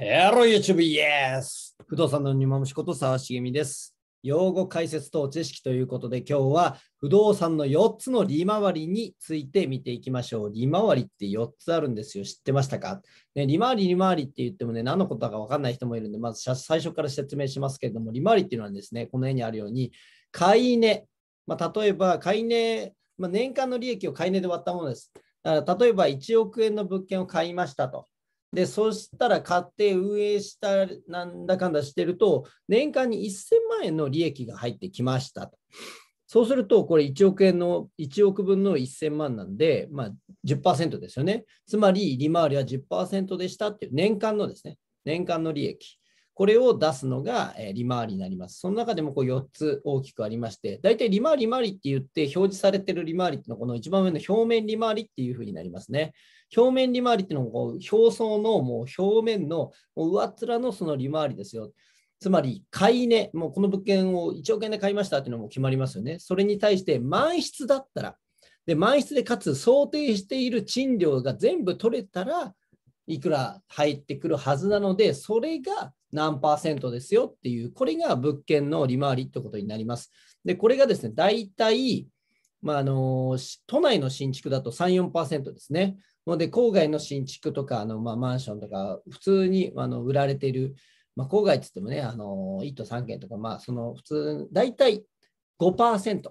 ヘロ YouTube、イエス不動産のにまむこと沢茂美です。用語解説と知識ということで、今日は不動産の4つの利回りについて見ていきましょう。利回りって4つあるんですよ。知ってましたか、ね、利回り、利回りって言ってもね、何のことだか分かんない人もいるんで、まず最初から説明しますけれども、利回りっていうのはですね、この絵にあるように、買い値。まあ、例えば、買い値、まあ、年間の利益を買い値で割ったものです。だから例えば、1億円の物件を買いましたと。で、そしたら買って運営したなんだかんだしてると、年間に1000万円の利益が入ってきましたと。そうすると、これ1億円の、1億分の1000万なんで、まあ10%ですよね。つまり、利回りは10%でしたっていう年間のですね、年間の利益。これを出すのが、え利回りになります。その中でもこう4つ大きくありまして、大体利回り、利回りって言って表示されてる利回りっていうのは、この一番上の表面利回りっていうふうになりますね。表面利回りっていうのはこう表層のもう表面のもう上っ面のその利回りですよ。つまり、買い値、もうこの物件を1億円で買いましたっていうのも決まりますよね。それに対して、満室だったら、で満室でかつ想定している賃料が全部取れたらいくら入ってくるはずなので、それが何パーセントですよっていう、これが物件の利回りってことになります。で、これがですね、大体、まあ、あの都内の新築だと3、4%ですね。ので、郊外の新築とか、あのまあ、マンションとか、普通にあの売られている、まあ、郊外って言ってもね、あの1都3県とか、まあ、その普通、大体5%。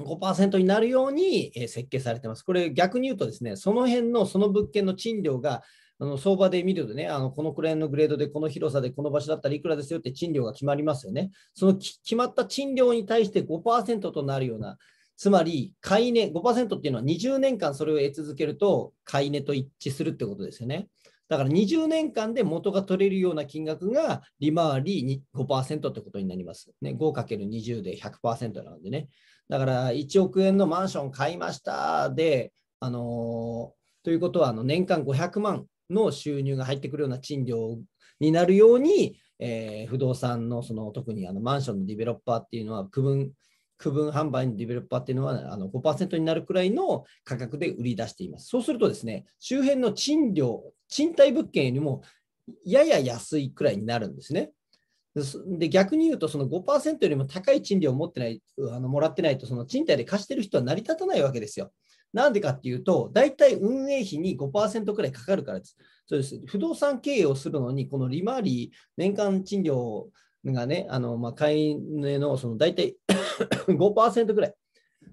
5%になるように設計されてます。これ逆に言うとですね、その辺のその物件の賃料があの相場で見るとね、あのこのくらいのグレードで、この広さで、この場所だったらいくらですよって賃料が決まりますよね。その決まった賃料に対して5%となるような、つまり買い値5%っていうのは20年間それを得続けると買い値と一致するってことですよね。だから20年間で元が取れるような金額が利回り5%ってことになります。ね、5×20 で100%なのでね。だから1億円のマンション買いましたで、あのーということは、あの年間500万の収入が入ってくるような賃料になるように、えー、不動産のその特にあのマンションのディベロッパーっていうのは区分区分販売のディベロッパーっていうのはあの5%になるくらいの価格で売り出しています。そうするとですね、周辺の賃料、賃貸物件よりもやや安いくらいになるんですね。で逆に言うと、その5%よりも高い賃料を持ってない、あのもらってないと、その賃貸で貸してる人は成り立たないわけですよ。なんでかっていうと、大体運営費に5%くらいかかるからです。そうです不動産経営をするのに、この利回り、年間賃料がね、あのまあ、買い値のその大体5% くらい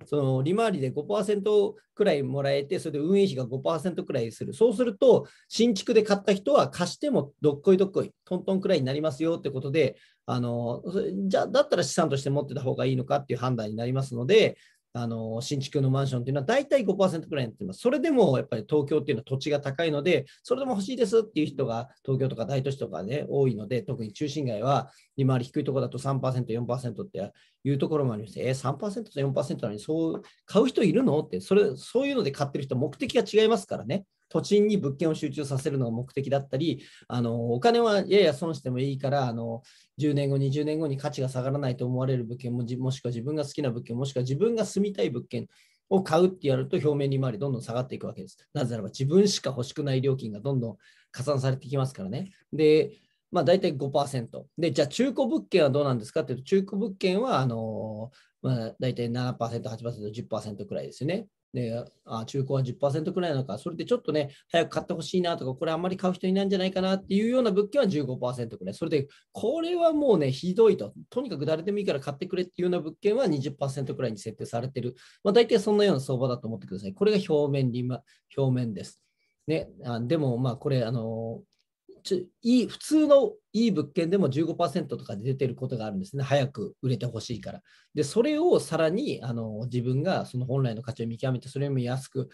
その利回りで5%くらいもらえて、それで運営費が5%くらいする。そうすると、新築で買った人は貸してもどっこいどっこい、トントンくらいになりますよってことで、あのじゃあ、だったら資産として持ってた方がいいのかっていう判断になりますので、あの新築のマンションっていうのは大体5%くらいになってます。それでもやっぱり東京っていうのは土地が高いので、それでも欲しいですっていう人が東京とか大都市とかね、多いので、特に中心街は利回り低いところだと3%、4%っていうところもありまして、えー、3%と4%なのにそう買う人いるのってそれ、そういうので買ってる人、目的が違いますからね。土地に物件を集中させるのが目的だったり、あのお金はやや損してもいいから、あの10年後、20年後に価値が下がらないと思われる物件も、もしくは自分が好きな物件、もしくは自分が住みたい物件を買うってやると、表面利回りどんどん下がっていくわけです。なぜならば、自分しか欲しくない料金がどんどん加算されてきますからね。で、まあ、大体5%。で、じゃあ中古物件はどうなんですかっていうと、中古物件はあの、まあ、大体7%、8%、10%くらいですよね。ね、あ中古は10%くらいなのか、それでちょっとね、早く買ってほしいなとか、これあんまり買う人いないんじゃないかなっていうような物件は15%くらい、それで、これはもうね、ひどいと、とにかく誰でもいいから買ってくれっていうような物件は20%くらいに設定されてる、まあ、大体そんなような相場だと思ってください。これが表面に、ま、表面です。ね、あでも、まこれ、あのちいい普通のいい物件でも15%とかで出てることがあるんですね、早く売れてほしいから。で、それをさらにあの自分がその本来の価値を見極めて、それよりも安く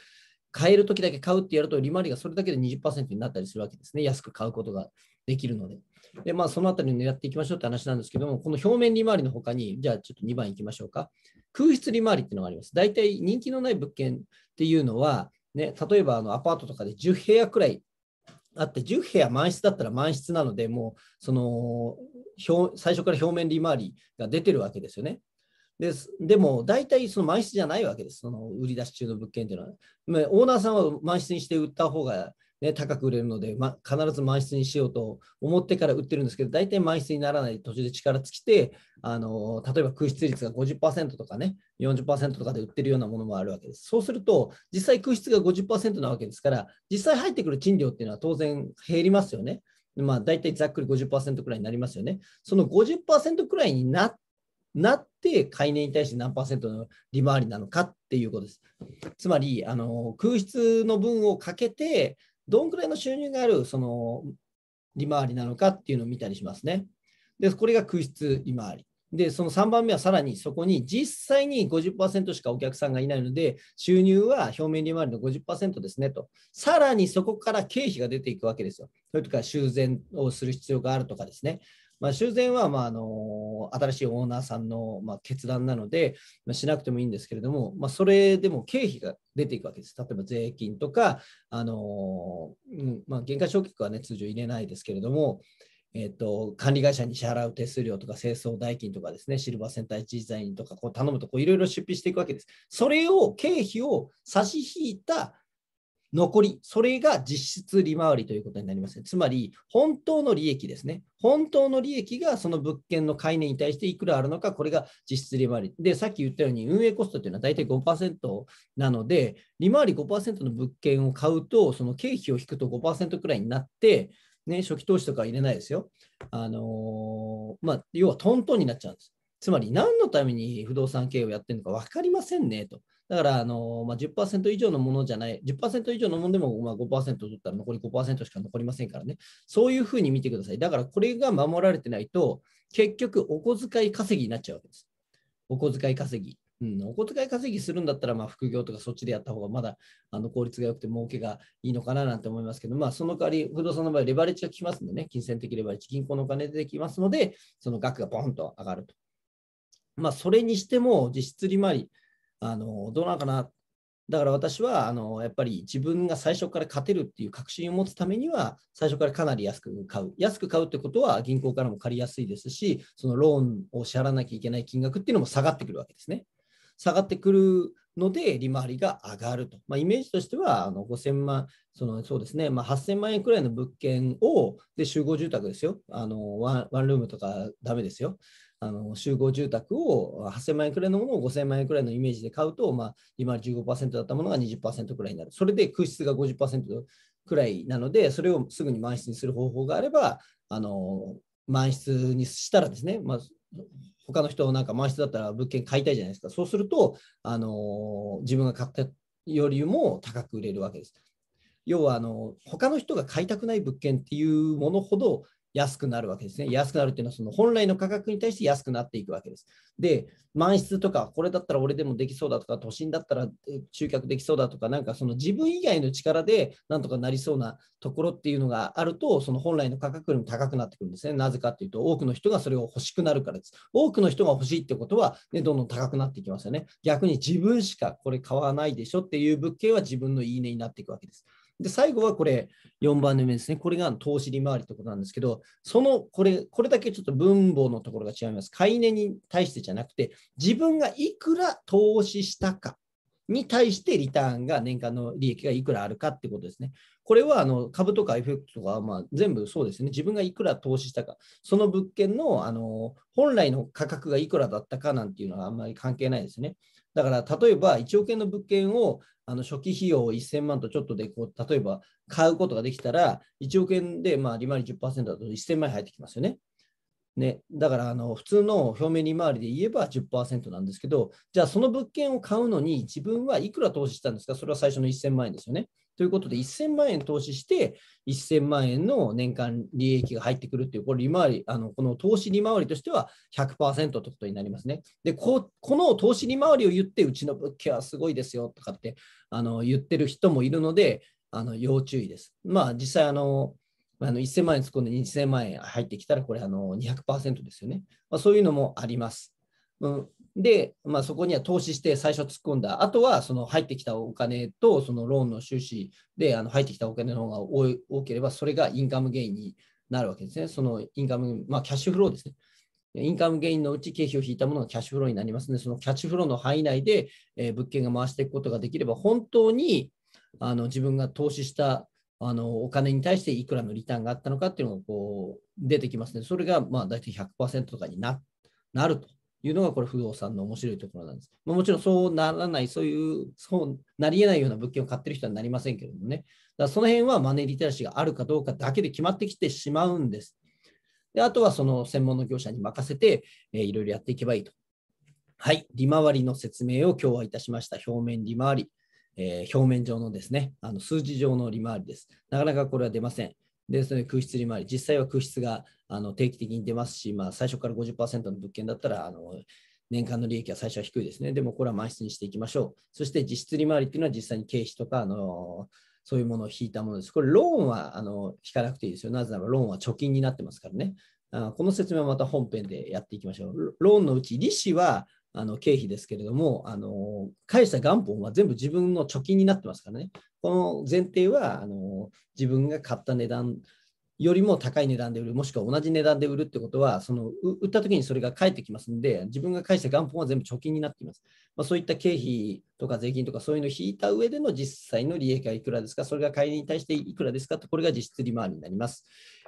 買えるときだけ買うってやると、利回りがそれだけで20%になったりするわけですね、安く買うことができるので。で、まあ、そのあたりを狙っていきましょうって話なんですけども、この表面利回りの他に、じゃあちょっと2番いきましょうか。空室利回りっていうのがあります。大体人気のない物件っていうのは、ね、例えばあのアパートとかで10部屋くらいあって10部屋満室だったら満室なのでもうその表最初から表面利回りが出てるわけですよね。ですでも大体その満室じゃないわけです、その売り出し中の物件というのは。オーナーさんは満室にして売った方がね、高く売れるので、ま、必ず満室にしようと思ってから売ってるんですけど、大体満室にならない途中で力尽きて、あの例えば空室率が50%とかね、40%とかで売ってるようなものもあるわけです。そうすると、実際空室が50%なわけですから、実際入ってくる賃料っていうのは当然減りますよね。まあ、大体ざっくり50%くらいになりますよね。その50%くらいになっなって買い値に対して何パーセントの利回りなのかっていうことです。つまりあの空室の分をかけてどんくらいの収入があるその利回りなのかっていうのを見たりしますね。で、これが空室利回り。で、その3番目はさらにそこに実際に50%しかお客さんがいないので、収入は表面利回りの50%ですねと。さらにそこから経費が出ていくわけですよ。それとか修繕をする必要があるとかですね。まあ、修繕は、まあ、あの新しいオーナーさんの、まあ、決断なので、まあ、しなくてもいいんですけれども、まあ、それでも経費が出ていくわけです。例えば税金とか、あのまあ、減価償却は、ね、通常入れないですけれども、えっと、管理会社に支払う手数料とか清掃代金とかですね、シルバーセンター一時とかこう頼むといろいろ出費していくわけです。それを、経費を差し引いた残り、それが実質利回りということになります。つまり、本当の利益ですね。本当の利益がその物件の買い値に対していくらあるのか、これが実質利回り。で、さっき言ったように、運営コストというのは大体5%なので、利回り5%の物件を買うと、その経費を引くと5%くらいになって、ね、初期投資とか入れないですよ。あのー、まあ、要はトントンになっちゃうんです。つまり何のために不動産経営をやってるのか分かりませんねと。だからあの、まあ、10%以上のものじゃない、10%以上のものでも、まあ、5%取ったら残り5%しか残りませんからね、そういうふうに見てください。だからこれが守られてないと、結局お小遣い稼ぎになっちゃうわけです。お小遣い稼ぎ。うん、お小遣い稼ぎするんだったら、まあ、副業とかそっちでやった方がまだあの効率が良くて儲けがいいのかななんて思いますけど、まあ、その代わり不動産の場合、レバレッジが効きますんでね、金銭的レバレッジ、銀行のお金でできますので、その額がポンと上がるとまあ、それにしても実質利回りあのどうなのかなだから私はあのやっぱり自分が最初から勝てるっていう確信を持つためには最初からかなり安く買う安く買うってことは銀行からも借りやすいですしそのローンを支払わなきゃいけない金額っていうのも下がってくるわけですね下がってくるので利回りが上がると、まあ、イメージとしてはあの5000万そのそうですね、まあ、8000万円くらいの物件をで集合住宅ですよあのワンルームとかダメですよあの集合住宅を8000万円くらいのものを5000万円くらいのイメージで買うと、まあ、今15%だったものが20%くらいになる。それで空室が50%くらいなので、それをすぐに満室にする方法があれば、あの満室にしたらですね、まあ他の人なんか満室だったら物件買いたいじゃないですか。そうすると、あの自分が買ったよりも高く売れるわけです。要はあの他の人が買いたくない物件っていうものほど安くなるわけですね。安くなるっていうのは、その本来の価格に対して安くなっていくわけです。で、満室とか、これだったら俺でもできそうだとか、都心だったら集客できそうだとか、なんかその自分以外の力でなんとかなりそうなところっていうのがあると、その本来の価格よりも高くなってくるんですね。なぜかっていうと、多くの人がそれを欲しくなるからです。多くの人が欲しいってことは、ね、どんどん高くなっていきますよね。逆に自分しかこれ買わないでしょっていう物件は自分のいいねになっていくわけです。で、最後はこれ、4番目ですね。これが投資利回りってことなんですけど、その、これ、これだけちょっと分母のところが違います。買い値に対してじゃなくて、自分がいくら投資したかに対してリターンが年間の利益がいくらあるかってことですね。これはあの株とか FX とかまあ全部そうですね。自分がいくら投資したか、その物件のあの本来の価格がいくらだったかなんていうのはあんまり関係ないですね。だから例えば1億円の物件をあの初期費用を1000万とちょっとでこう、例えば買うことができたら、1億円でまあ利回り10%だと1000万円入ってきますよね。ね、だからあの普通の表面利回りで言えば10%なんですけど、じゃあその物件を買うのに自分はいくら投資したんですか、それは最初の1000万円ですよね。ということで、1000万円投資して、1000万円の年間利益が入ってくるっていう、これ利回り、あのこの投資利回りとしては100%ってことになりますね。でこ、この投資利回りを言って、うちの物件はすごいですよとかってあの言ってる人もいるので、あの要注意です。まあ、実際あの、あの1000万円突っ込んで2000万円入ってきたら、これあの200%ですよね。まあ、そういうのもあります。うん、で、まあ、そこには投資して最初突っ込んだ、あとはその入ってきたお金とそのローンの収支であの入ってきたお金の方が多ければ、それがインカムゲインになるわけですね。そのインカム、まあ、キャッシュフローですね。インカムゲインのうち経費を引いたものがキャッシュフローになりますので、そのキャッシュフローの範囲内で、え物件が回していくことができれば、本当にあの自分が投資したあのお金に対していくらのリターンがあったのかっていうのがこう出てきますね。それがまあ大体100%とかにななるというのがこれ不動産の面白いところなんです。まもちろんそうならない、そういう、そうなり得ないような物件を買ってる人はなりませんけれどもね。だからその辺はマネーリテラシーがあるかどうかだけで決まってきてしまうんです。であとはその専門の業者に任せて、えー、いろいろやっていけばいいと。はい、利回りの説明を今日はいたしました。表面利回り、えー、表面上のですね、あの数字上の利回りです。なかなかこれは出ません。で、その空室利回り、実際は空室があの定期的に出ますし、まあ、最初から50%の物件だったら、あの年間の利益は最初は低いですね。でもこれは満室にしていきましょう。そして実質利回りっていうのは実際に経費とか、あのそういうものを引いたものです。これ、ローンはあの引かなくていいですよ。なぜならローンは貯金になってますからね。あこの説明はまた本編でやっていきましょう。ローンのうち利子はあの経費ですけれども、あの返した元本は全部自分の貯金になってますからね、この前提はあの自分が買った値段よりも高い値段で売る、もしくは同じ値段で売るってことは、その売った時にそれが返ってきますので、自分が返した元本は全部貯金になっています。まあ、そういった経費とか税金とかそういうのを引いた上での実際の利益はいくらですか、それが買いに対していくらですかと、これが実質利回りになります。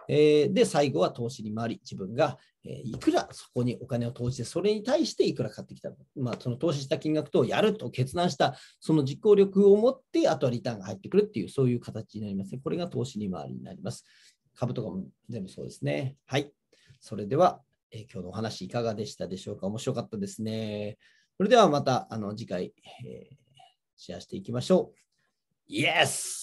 えー、で、最後は投資に回り、自分が、えー、いくらそこにお金を投じて、それに対していくら買ってきたの、まあ、その投資した金額とやると決断した、その実行力を持って、あとはリターンが入ってくるっていう、そういう形になりますね。これが投資に回りになります。株とかも全部そうですね。はい。それでは、えー、今日のお話いかがでしたでしょうか面白かったですね。それではまたあの次回、えー、シェアしていきましょう。Yes!